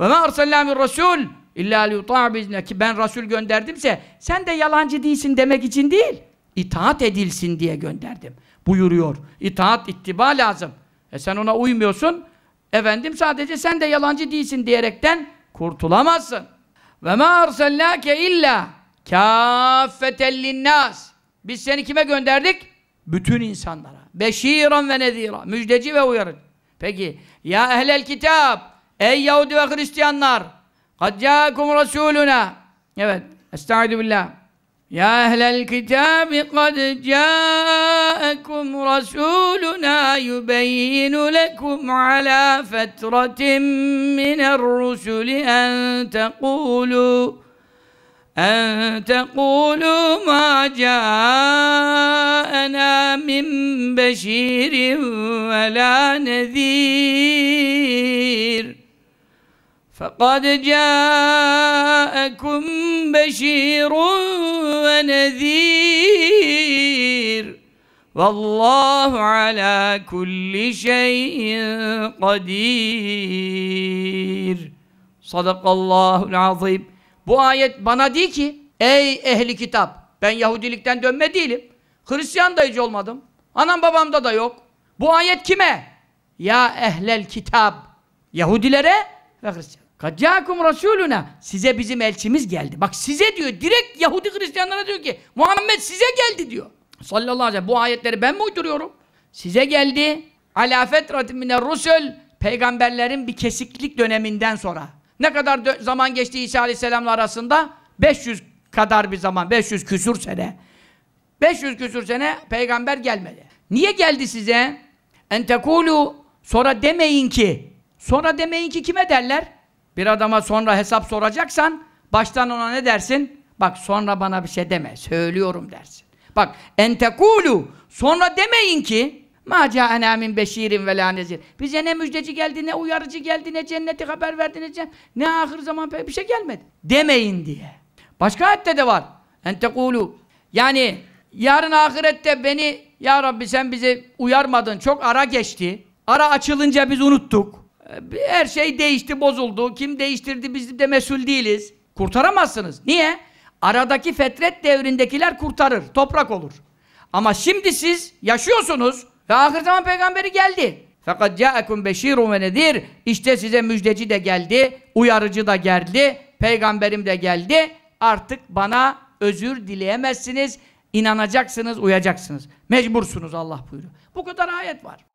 Ve ma arsalnâ min rasul illa liyutâ'a bizne ki ben rasul gönderdimse sen de yalancı değilsin demek için değil. İtaat edilsin diye gönderdim. Buyuruyor. İtaat, ittiba lazım. E sen ona uymuyorsun. Efendim sadece sen de yalancı değilsin diyerekten kurtulamazsın. Ve ma arsalnâke illa kâffeten nas. Biz seni kime gönderdik? Bütün insanlara. Beşiran ve nedira. Müjdeci ve uyarıcı. Peki. Ya ehlel kitap. Ey Yahudi ve Hristiyanlar! Kad câkum Resulüne! Evet. Estaizu billah. Ya ehlel kitabi kad câekum Resulüna yubeyyinu lekum ala fetretin minel rusuli en tekulû أن تقولوا ما جاءنا من بشير ولا نذير فَقَدْ جَاءَكُمْ بَشِيرٌ وَنَذ۪يرٌ وَاللّٰهُ عَلَى كُلِّ شَيْءٍ قَد۪يرٌ Sadakallahul azim. Bu ayet bana diyor ki, ey ehli kitap, ben Yahudilikten dönme değilim. Hristiyan da hiç olmadım. Anam babamda da yok. Bu ayet kime? Ya ehlel kitap. Yahudilere ve Hristiyan. Kaccakum Resulüne size bizim elçimiz geldi. Bak size diyor direkt Yahudi Hristiyanlara diyor ki Muhammed size geldi diyor. Sallallahu aleyhi ve sellem bu ayetleri ben mi uyduruyorum? Size geldi. Ala fetratin mine rusul peygamberlerin bir kesiklik döneminden sonra. Ne kadar zaman geçti İsa aleyhisselamla arasında? 500 kadar bir zaman. 500 küsür sene. 500 küsür sene peygamber gelmedi. Niye geldi size? Entekulu sonra demeyin ki. Sonra demeyin ki kime derler? Bir adama sonra hesap soracaksan baştan ona ne dersin? Bak sonra bana bir şey deme. Söylüyorum dersin. Bak entekulu sonra demeyin ki ma ca'ena min beşirin ve la nezir. Bize ne müjdeci geldi, ne uyarıcı geldi, ne cenneti haber verdi, ne, cennet, ne ahir zaman bir şey gelmedi. Demeyin diye. Başka ayette de var. Entekulu. Yani yarın ahirette beni ya Rabbi sen bizi uyarmadın. Çok ara geçti. Ara açılınca biz unuttuk. Ee, her şey değişti, bozuldu. Kim değiştirdi biz de mesul değiliz. Kurtaramazsınız. Niye? Aradaki fetret devrindekiler kurtarır, toprak olur. Ama şimdi siz yaşıyorsunuz ve ahir zaman peygamberi geldi. Fakat ca'akum beşirun ve nedir? İşte size müjdeci de geldi, uyarıcı da geldi, peygamberim de geldi. Artık bana özür dileyemezsiniz, inanacaksınız, uyacaksınız. Mecbursunuz Allah buyuruyor. Bu kadar ayet var.